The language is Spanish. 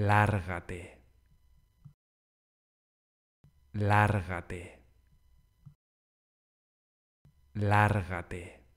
Lárgate. Lárgate. Lárgate.